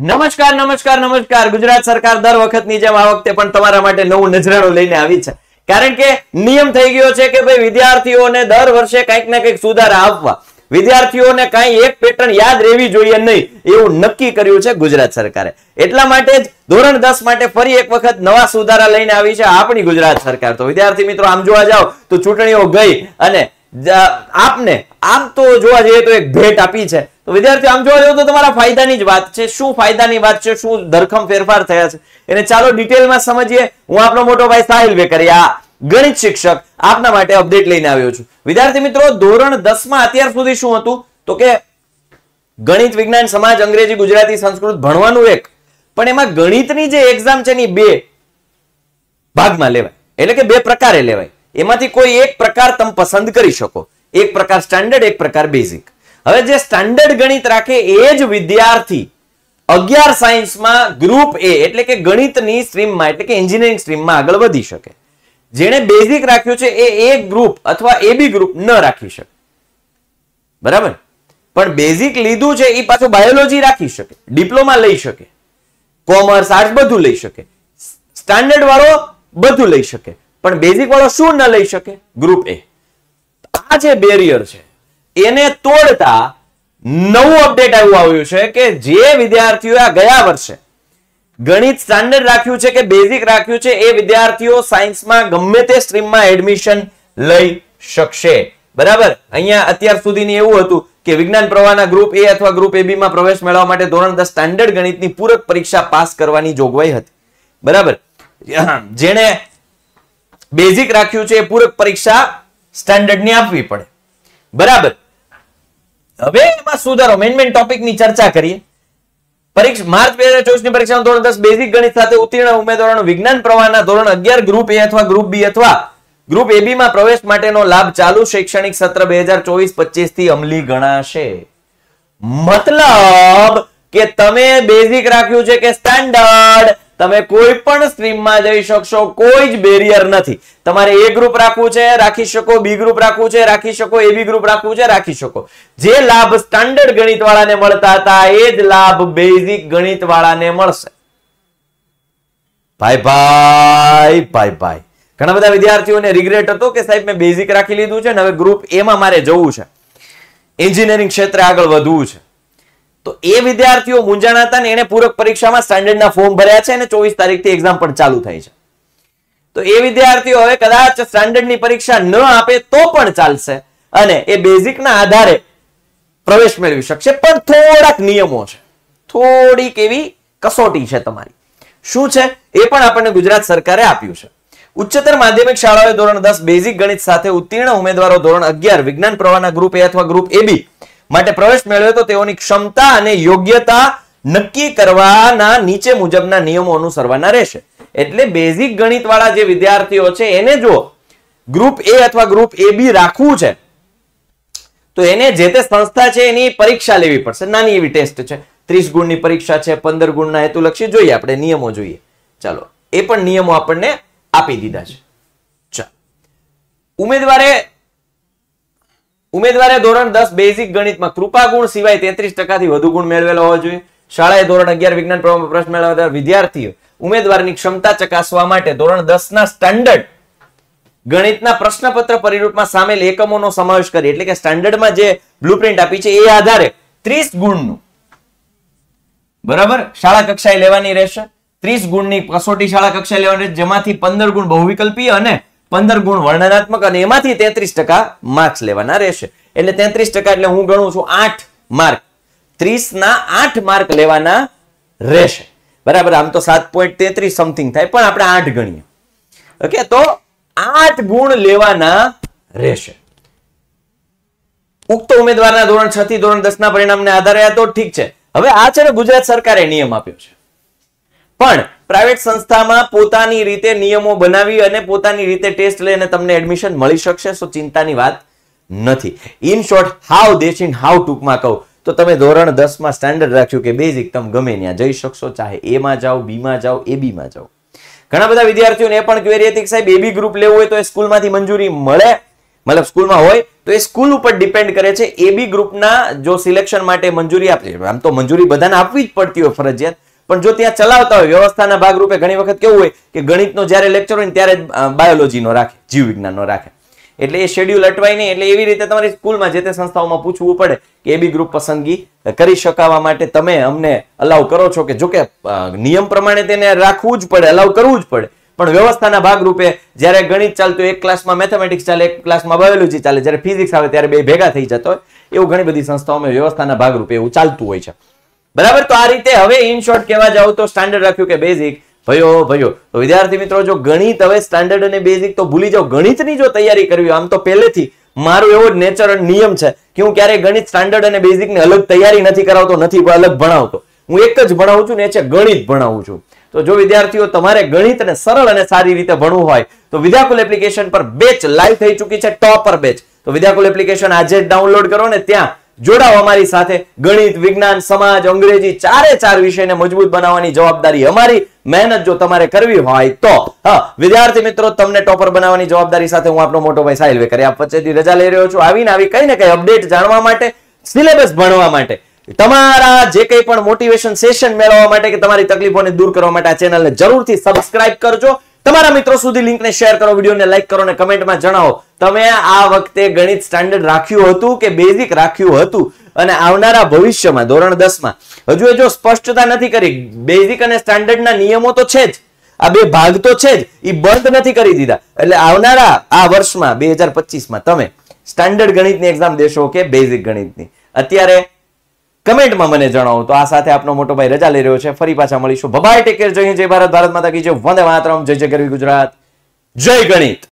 નમસ્કાર નમસ્કાર નમસ્કાર ગુજરાત સરકાર દર વખતની જેમ આ વખતે પણ તમારા માટે નવું નજરાણું લઈને આવી છે કારણ કે નિયમ થઈ ગયો છે કે ભાઈ વિદ્યાર્થીઓને દર વર્ષે કંઈક ને કંઈક સુધારા આપવા વિદ્યાર્થીઓને કાંઈ એક પેટર્ન યાદ રહેવી જોઈએ નહીં એવું નક્કી કર્યું છે ગુજરાત સરકારે એટલા માટે જ ધોરણ દસ માટે ફરી એક વખત નવા સુધારા લઈને આવી છે આપણી ગુજરાત સરકાર તો વિદ્યાર્થી મિત્રો આમ જોવા જાઓ તો ચૂંટણીઓ ગઈ અને આપને આમ તો જોવા જઈએ તો એક ભેટ આપી છે તો આમ જોવા તો તમારા ફાયદાની જ વાત છે શું ફાયદાની વાત છે શું ધરખમ ફેરફાર થયા છે એને ચાલો ડિટેલમાં સમજીએ હું આપણો મોટો ભાઈ સાહિલ વેકરી ગણિત શિક્ષક આપના માટે અપડેટ લઈને આવ્યો છું વિદ્યાર્થી મિત્રો ધોરણ 10 અત્યાર સુધી શું હતું તો કે ગણિત વિજ્ઞાન સમાજ અંગ્રેજી ગુજરાતી સંસ્કૃત ભણવાનું એક પણ એમાં ગણિતની જે એક્ઝામ છે એની બે ભાગમાં લેવાય એટલે કે બે પ્રકારે લેવાય એમાંથી કોઈ એક પ્રકાર તમે પસંદ કરી શકો એક પ્રકાર સ્ટાન્ડર્ડ એક પ્રકાર બેઝિક હવે જે સ્ટાન્ડર્ડ ગણિત રાખે એ જ વિદ્યાર્થી અગિયાર સાયન્સમાં ગ્રુપ એ એટલે કે ગણિતની સ્ટ્રીમમાં એટલે કે એન્જિનિયરિંગ સ્ટ્રીમમાં આગળ વધી શકે જેણે બેઝિક રાખ્યું છે એ એ ગ્રુપ અથવા એ બી ગ્રુપ ન રાખી શકે બરાબર પણ બેઝિક લીધું છે એ પાછું બાયોલોજી રાખી શકે ડિપ્લોમા લઈ શકે કોમર્સ આર્ટ્સ બધું લઈ શકે સ્ટાન્ડર્ડ વાળો બધું લઈ શકે પણ બેઝિક વાળો શું ન લઈ શકે ગ્રુપ એ આ જે બેરિયર છે એને તોડતા નવું અપડેટ આવ્યું આવ્યું છે કે જે વિદ્યાર્થીઓએ આ ગયા વર્ષે ગણિત સ્ટાન્ડર્ડ રાખ્યું છે કે બેઝિક રાખ્યું છે એ વિદ્યાર્થીઓ સાયન્સમાં ગમે તે સ્ટ્રીમમાં એડમિશન લઈ શકશે બરાબર અહીંયા અત્યાર સુધીની એવું હતું કે વિજ્ઞાન પ્રવાહના ગ્રુપ એ અથવા ગ્રુપ એબી માં પ્રવેશ મેળવવા માટે ધોરણ દસ સ્ટાન્ડર્ડ ગણિતની પૂરક પરીક્ષા પાસ કરવાની જોગવાઈ હતી બરાબર જેણે બેઝિક રાખ્યું છે એ પૂરક પરીક્ષા સ્ટાન્ડર્ડની આપવી પડે બરાબર હવે એમાં સુધારો મેન મેન ટોપિકની ચર્ચા કરીએ પરીક્ષા માર્ચ બે હજાર ચોવીસ ની પરીક્ષા ધોરણ દસ બેઝિક ગણિત સાથે ઉત્તીર્ણ ઉમેદવારોનો વિજ્ઞાન પ્રવાહના ધોરણ અગિયાર ગ્રુપ એ અથવા ગ્રુપ બી અથવા ગ્રુપ એબી માં પ્રવેશ માટેનો લાભ ચાલુ શૈક્ષણિક સત્ર બે હજાર ચોવીસ પચીસ થી અમલી ગણાશે મતલબ કે તમે બેઝિક રાખ્યું છે કે સ્ટાન્ડર્ડ તમે કોઈ પણ સ્ટ્રીમમાં જઈ શકશો કોઈ જ બેરિયર નથી તમારે એ ગ્રુપ રાખવું છે રાખી શકો બી ગ્રુપ રાખવું છે રાખી શકો એ બી ગ્રુપ રાખવું છે રાખી શકો જે લાભ સ્ટાન્ડર્ડ ગણિત વાળાને મળતા હતા એ જ લાભ બેઝિક ગણિત વાળાને મળશે ભાઈ ભાઈ ભાઈ ભાઈ ઘણા બધા વિદ્યાર્થીઓને રિગ્રેટ હતો કે સાહેબ મેં બેઝિક રાખી લીધું છે ને હવે ગ્રુપ એમાં મારે જવું છે એન્જિનિયરિંગ ક્ષેત્રે આગળ વધવું છે તો એ વિદ્યાર્થીઓ મૂંઝાણા હતા ને એને પૂરક પરીક્ષામાં સ્ટાન્ડર્ડના ફોર્મ ભર્યા છે અને ચોવીસ તારીખથી એક્ઝામ પણ ચાલુ થઈ છે તો એ વિદ્યાર્થીઓ હવે કદાચ સ્ટાન્ડર્ડની પરીક્ષા ન આપે તો પણ ચાલશે અને એ બેઝિકના આધારે પ્રવેશ મેળવી શકશે પણ થોડાક નિયમો છે થોડીક એવી કસોટી છે તમારી શું છે એ પણ આપણને ગુજરાત સરકારે આપ્યું છે ઉચ્ચતર માધ્યમિક શાળાઓએ ધોરણ દસ બેઝિક ગણિત સાથે ઉત્તીર્ણ ઉમેદવારો ધોરણ અગિયાર વિજ્ઞાન પ્રવાહના ગ્રુપ એ અથવા ગ્રુપ એબી માટે પ્રવેશ મેળવે તો તેઓની ક્ષમતા અને યોગ્યતા નક્કી કરવાના નીચે મુજબના નિયમો અનુસરવાના રહેશે એટલે બેઝિક ગણિતવાળા જે વિદ્યાર્થીઓ છે એને જો ગ્રુપ એ અથવા ગ્રુપ એ બી રાખવું છે તો એને જે તે સંસ્થા છે એની પરીક્ષા લેવી પડશે નાની એવી ટેસ્ટ છે ત્રીસ ગુણની પરીક્ષા છે પંદર ગુણના હેતુલક્ષી જોઈએ આપણે નિયમો જોઈએ ચાલો એ પણ નિયમો આપણને આપી દીધા છે ચાલો ઉમેદવારે ઉમેદવારે ધોરણ દસ બેઝિક ગણિતમાં કૃપા ગુણ સિવાય તેત્રીસ ટકાથી વધુ ગુણ મેળવેલો હોવો જોઈએ શાળાએ ધોરણ અગિયાર વિજ્ઞાન પ્રવાહમાં પ્રશ્ન મેળવતા વિદ્યાર્થીઓ ઉમેદવારની ક્ષમતા ચકાસવા માટે ધોરણ દસ ના સ્ટાન્ડર્ડ ગણિતના પ્રશ્નપત્ર પરિરૂપમાં સામેલ એકમોનો સમાવેશ કરી એટલે કે સ્ટાન્ડર્ડમાં જે બ્લુપ્રિન્ટ આપી છે એ આધારે ત્રીસ ગુણનું બરાબર શાળા કક્ષાએ લેવાની રહેશે ત્રીસ ગુણની કસોટી શાળા કક્ષાએ લેવાની રહેશે જેમાંથી પંદર ગુણ બહુવિકલ્પી અને પંદર ગુણ વર્ણનાત્મક અને એમાંથી તેત્રીસ ટકા માર્ક્સ લેવાના રહેશે એટલે તેત્રીસ ટકા એટલે હું ગણું છું આઠ માર્ક ત્રીસ ના આઠ માર્ક લેવાના રહેશે બરાબર આમ તો સાત પોઈન્ટ તેત્રીસ સમથિંગ થાય પણ આપણે આઠ ગણીએ ઓકે તો આઠ ગુણ લેવાના રહેશે ઉક્ત ઉમેદવારના ધોરણ છ થી ધોરણ દસ ના પરિણામને આધારે તો ઠીક છે હવે આ છે ને ગુજરાત સરકારે નિયમ આપ્યો છે પણ પ્રાઇવેટ સંસ્થામાં પોતાની રીતે નિયમો બનાવી અને પોતાની રીતે ટેસ્ટ લઈને તમને એડમિશન મળી શકશે સો ચિંતાની વાત નથી ઇન શોર્ટ હાવ દેશ ઇન હાવ ટૂંકમાં કહું તો તમે ધોરણ દસમાં સ્ટાન્ડર્ડ રાખ્યું કે બેઝિક તમે ગમે ત્યાં જઈ શકશો ચાહે એમાં જાઓ બીમાં જાઓ એ બીમાં જાઓ ઘણા બધા વિદ્યાર્થીઓને એ પણ ક્વેરી હતી કે સાહેબ એબી ગ્રુપ લેવું હોય તો એ સ્કૂલમાંથી મંજૂરી મળે મતલબ સ્કૂલમાં હોય તો એ સ્કૂલ ઉપર ડિપેન્ડ કરે છે એબી ગ્રુપના જો સિલેક્શન માટે મંજૂરી આપે આમ તો મંજૂરી બધાને આપવી જ પડતી હોય ફરજિયાત પણ જો ત્યાં ચલાવતા હોય વ્યવસ્થાના ભાગ રૂપે ઘણી વખત કેવું હોય કે ગણિતનો જ્યારે લેક્ચર હોય ત્યારે બાયોલોજીનો રાખે જીવ વિજ્ઞાનનો રાખે એટલે એ શેડ્યુલ અટવાય નહીં એટલે એવી રીતે તમારી સ્કૂલમાં જે તે સંસ્થાઓમાં પૂછવું પડે કે બી ગ્રુપ પસંદગી કરી શકાવા માટે તમે અમને અલાઉ કરો છો કે જોકે નિયમ પ્રમાણે તેને રાખવું જ પડે અલાઉ કરવું જ પડે પણ વ્યવસ્થાના ભાગ રૂપે જ્યારે ગણિત ચાલતું એક ક્લાસમાં મેથેમેટિક્સ ચાલે એક ક્લાસમાં બાયોલોજી ચાલે જ્યારે ફિઝિક્સ આવે ત્યારે બે ભેગા થઈ જતો હોય એવું ઘણી બધી સંસ્થાઓમાં વ્યવસ્થાના ભાગ રૂપે એવું ચાલતું હોય છે બરાબર તો આ રીતે હવે ઇન શોર્ટ કહેવા જાવ તો સ્ટાન્ડર્ડ રાખ્યું કે બેઝિક ભયો ભયો તો વિદ્યાર્થી મિત્રો જો ગણિત હવે સ્ટાન્ડર્ડ અને બેઝિક તો ભૂલી જાઓ ગણિતની જો તૈયારી કરવી આમ તો પહેલેથી મારું એવો નેચર નિયમ છે કે હું ક્યારેય ગણિત સ્ટાન્ડર્ડ અને બેઝિકની અલગ તૈયારી નથી કરાવતો નથી અલગ ભણાવતો હું એક જ ભણાવું છું ને છે ગણિત ભણાવું છું તો જો વિદ્યાર્થીઓ તમારે ગણિતને સરળ અને સારી રીતે ભણવું હોય તો વિદ્યાકુલ એપ્લિકેશન પર બેચ લાઈવ થઈ ચૂકી છે ટોપ પર બેચ તો વિદ્યાકુલ એપ્લિકેશન આજે જ ડાઉનલોડ કરો ને ત્યાં જોડાઓ અમારી સાથે ગણિત વિજ્ઞાન સમાજ અંગ્રેજી ચારે ચાર વિષયને મજબૂત બનાવવાની જવાબદારી અમારી મહેનત જો તમારે કરવી હોય તો હા વિદ્યાર્થી મિત્રો તમને ટોપર બનાવવાની જવાબદારી સાથે હું આપનો મોટો ભાઈ સાહિલ વેકરી આપ વચ્ચેથી રજા લઈ રહ્યો છું આવીને આવી કઈ ને કઈ અપડેટ જાણવા માટે સિલેબસ ભણવા માટે તમારા જે કંઈ પણ મોટિવેશન સેશન મેળવવા માટે કે તમારી તકલીફોને દૂર કરવા માટે આ ચેનલને જરૂરથી સબસ્ક્રાઇબ કરજો તમારા મિત્રો સુધી લિંકને શેર કરો વિડીયોને લાઈક કરો અને કમેન્ટમાં જણાવો તમે આ વખતે ગણિત સ્ટાન્ડર્ડ રાખ્યું હતું કે બેઝિક રાખ્યું હતું અને આવનારા ભવિષ્યમાં ધોરણ દસમાં હજુ જો સ્પષ્ટતા નથી કરી બેઝિક અને સ્ટાન્ડર્ડના નિયમો તો છે જ આ બે ભાગ તો છે જ એ બંધ નથી કરી દીધા એટલે આવનારા આ વર્ષમાં બે હજાર પચીસમાં તમે સ્ટાન્ડર્ડ ગણિતની એક્ઝામ દેશો કે બેઝિક ગણિતની અત્યારે કમેન્ટમાં મને જણાવો તો આ સાથે આપનો મોટો ભાઈ રજા લઈ રહ્યો છે ફરી પાછા મળીશું ભભાઈ ટેક કેર જય ભારત ભારત માતા કી જય વંદે માતરમ જય જય ગરવી ગુજરાત જય ગણિત